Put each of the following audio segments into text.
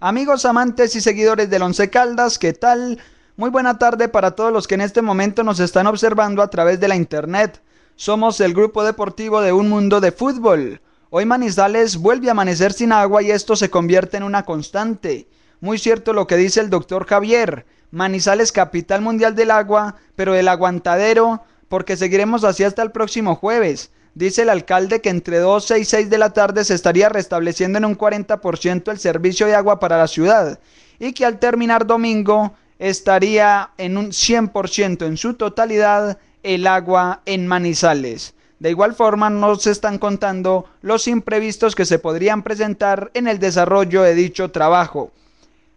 Amigos, amantes y seguidores del Once Caldas, ¿qué tal? Muy buena tarde para todos los que en este momento nos están observando a través de la internet. Somos el grupo deportivo de Un Mundo de Fútbol. Hoy Manizales vuelve a amanecer sin agua y esto se convierte en una constante. Muy cierto lo que dice el doctor Javier. Manizales capital mundial del agua, pero del aguantadero, porque seguiremos así hasta el próximo jueves. Dice el alcalde que entre 12 y 6 de la tarde se estaría restableciendo en un 40% el servicio de agua para la ciudad y que al terminar domingo estaría en un 100% en su totalidad el agua en Manizales. De igual forma, no se están contando los imprevistos que se podrían presentar en el desarrollo de dicho trabajo.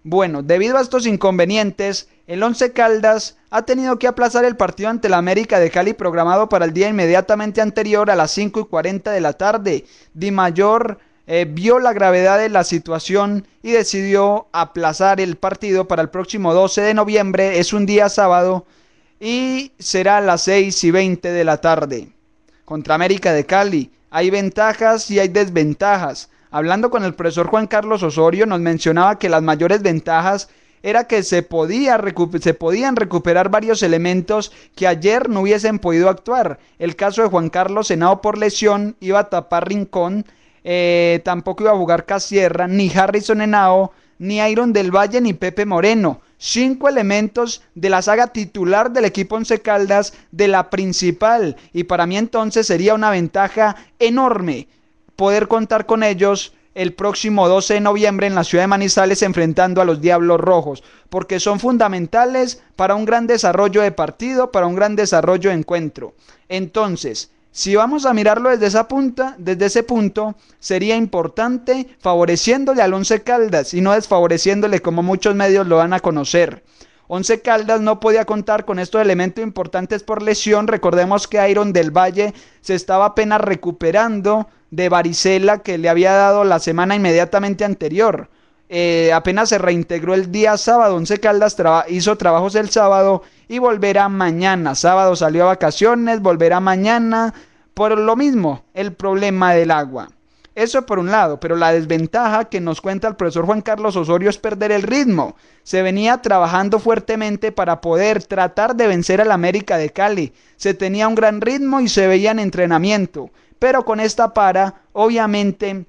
Bueno, debido a estos inconvenientes, el Once Caldas ha tenido que aplazar el partido ante la América de Cali programado para el día inmediatamente anterior a las 5 y 40 de la tarde. Di Mayor eh, vio la gravedad de la situación y decidió aplazar el partido para el próximo 12 de noviembre, es un día sábado, y será a las 6 y 20 de la tarde. Contra América de Cali, hay ventajas y hay desventajas. Hablando con el profesor Juan Carlos Osorio, nos mencionaba que las mayores ventajas era que se, podía se podían recuperar varios elementos que ayer no hubiesen podido actuar. El caso de Juan Carlos Henao por lesión iba a tapar Rincón, eh, tampoco iba a jugar Casierra, ni Harrison Henao, ni Iron del Valle, ni Pepe Moreno. Cinco elementos de la saga titular del equipo Once Caldas, de la principal. Y para mí entonces sería una ventaja enorme poder contar con ellos el próximo 12 de noviembre en la ciudad de Manizales enfrentando a los Diablos Rojos, porque son fundamentales para un gran desarrollo de partido, para un gran desarrollo de encuentro. Entonces, si vamos a mirarlo desde esa punta, desde ese punto, sería importante favoreciéndole al Once Caldas y no desfavoreciéndole como muchos medios lo van a conocer. Once Caldas no podía contar con estos elementos importantes por lesión. Recordemos que Iron del Valle se estaba apenas recuperando de varicela que le había dado la semana inmediatamente anterior. Eh, apenas se reintegró el día sábado. Once Caldas hizo trabajos el sábado y volverá mañana. Sábado salió a vacaciones, volverá mañana. Por lo mismo, el problema del agua. Eso por un lado, pero la desventaja que nos cuenta el profesor Juan Carlos Osorio es perder el ritmo. Se venía trabajando fuertemente para poder tratar de vencer al América de Cali. Se tenía un gran ritmo y se veía en entrenamiento. Pero con esta para, obviamente,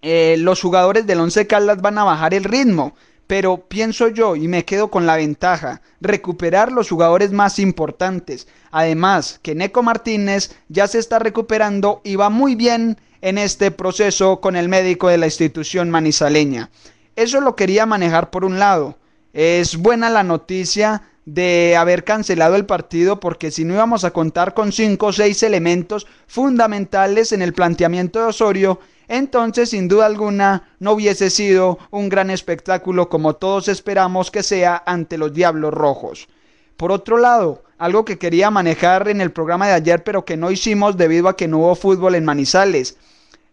eh, los jugadores del Once Caldas van a bajar el ritmo pero pienso yo y me quedo con la ventaja, recuperar los jugadores más importantes. Además, que Neco Martínez ya se está recuperando y va muy bien en este proceso con el médico de la institución manizaleña. Eso lo quería manejar por un lado. Es buena la noticia de haber cancelado el partido porque si no íbamos a contar con cinco o seis elementos fundamentales en el planteamiento de Osorio, entonces sin duda alguna no hubiese sido un gran espectáculo como todos esperamos que sea ante los Diablos Rojos. Por otro lado, algo que quería manejar en el programa de ayer, pero que no hicimos debido a que no hubo fútbol en Manizales.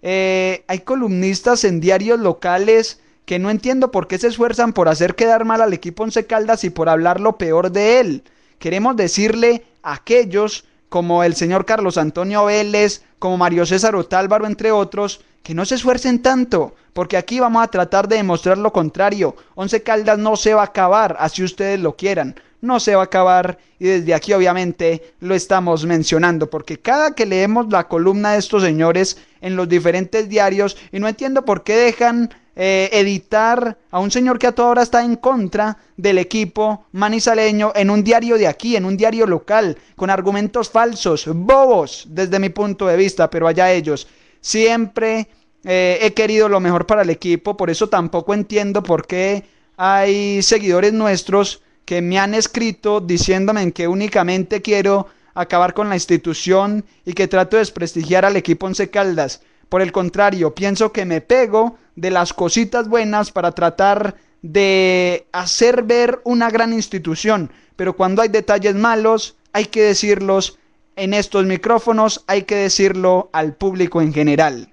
Eh, hay columnistas en diarios locales que no entiendo por qué se esfuerzan por hacer quedar mal al equipo Once Caldas y por hablar lo peor de él. Queremos decirle a aquellos como el señor Carlos Antonio Vélez, como Mario César Otálvaro, entre otros, que no se esfuercen tanto, porque aquí vamos a tratar de demostrar lo contrario. Once Caldas no se va a acabar, así ustedes lo quieran no se va a acabar y desde aquí obviamente lo estamos mencionando porque cada que leemos la columna de estos señores en los diferentes diarios y no entiendo por qué dejan eh, editar a un señor que a toda hora está en contra del equipo manizaleño en un diario de aquí, en un diario local, con argumentos falsos, bobos desde mi punto de vista, pero allá ellos. Siempre eh, he querido lo mejor para el equipo, por eso tampoco entiendo por qué hay seguidores nuestros que me han escrito diciéndome que únicamente quiero acabar con la institución y que trato de desprestigiar al equipo Once Caldas. Por el contrario, pienso que me pego de las cositas buenas para tratar de hacer ver una gran institución. Pero cuando hay detalles malos, hay que decirlos en estos micrófonos, hay que decirlo al público en general.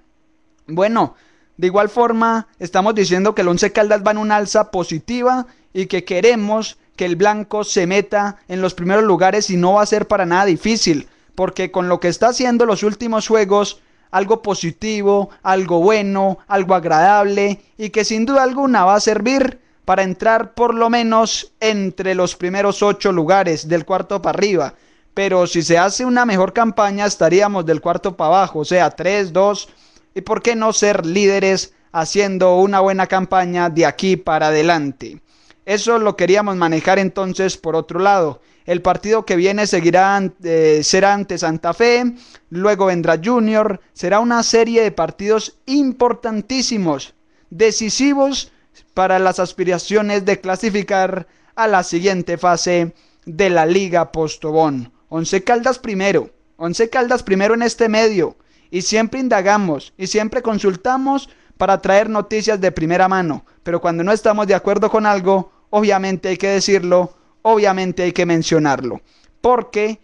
Bueno, de igual forma, estamos diciendo que el Once Caldas va en una alza positiva y que queremos el blanco se meta en los primeros lugares y no va a ser para nada difícil, porque con lo que está haciendo los últimos juegos, algo positivo, algo bueno, algo agradable y que sin duda alguna va a servir para entrar por lo menos entre los primeros ocho lugares del cuarto para arriba. Pero si se hace una mejor campaña estaríamos del cuarto para abajo, o sea, 3, 2 y por qué no ser líderes haciendo una buena campaña de aquí para adelante. Eso lo queríamos manejar entonces por otro lado. El partido que viene seguirá, eh, será ante Santa Fe, luego vendrá Junior. Será una serie de partidos importantísimos, decisivos para las aspiraciones de clasificar a la siguiente fase de la Liga Postobón. Once Caldas primero, Once Caldas primero en este medio. Y siempre indagamos y siempre consultamos para traer noticias de primera mano. Pero cuando no estamos de acuerdo con algo, obviamente hay que decirlo, obviamente hay que mencionarlo, porque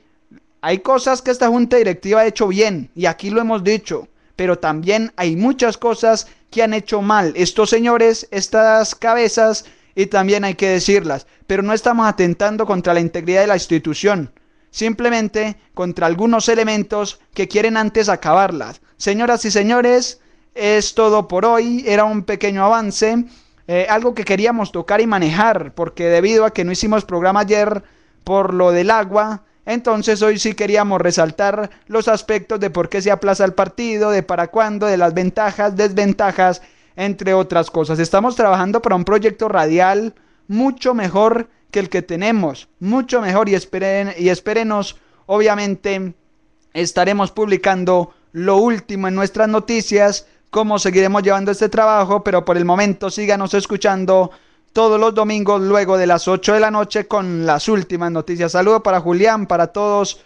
hay cosas que esta junta directiva ha hecho bien, y aquí lo hemos dicho, pero también hay muchas cosas que han hecho mal estos señores, estas cabezas, y también hay que decirlas, pero no estamos atentando contra la integridad de la institución, simplemente contra algunos elementos que quieren antes acabarlas. Señoras y señores, es todo por hoy, era un pequeño avance. Eh, algo que queríamos tocar y manejar, porque debido a que no hicimos programa ayer por lo del agua, entonces hoy sí queríamos resaltar los aspectos de por qué se aplaza el partido, de para cuándo, de las ventajas, desventajas, entre otras cosas. Estamos trabajando para un proyecto radial mucho mejor que el que tenemos, mucho mejor y, esperen, y espérenos, obviamente estaremos publicando lo último en nuestras noticias cómo seguiremos llevando este trabajo, pero por el momento síganos escuchando todos los domingos luego de las 8 de la noche con las últimas noticias. Saludo para Julián, para todos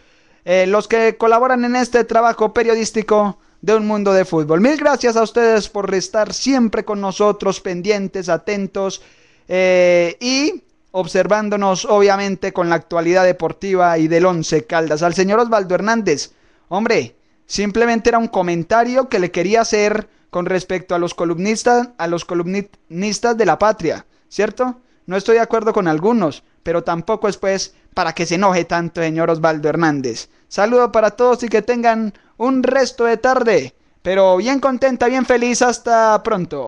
eh, los que colaboran en este trabajo periodístico de un mundo de fútbol. Mil gracias a ustedes por estar siempre con nosotros, pendientes, atentos eh, y observándonos obviamente con la actualidad deportiva y del Once Caldas. Al señor Osvaldo Hernández, hombre, Simplemente era un comentario que le quería hacer con respecto a los columnistas, a los columnistas de la patria, ¿cierto? No estoy de acuerdo con algunos, pero tampoco es pues para que se enoje tanto, señor Osvaldo Hernández. Saludo para todos y que tengan un resto de tarde, pero bien contenta, bien feliz, hasta pronto.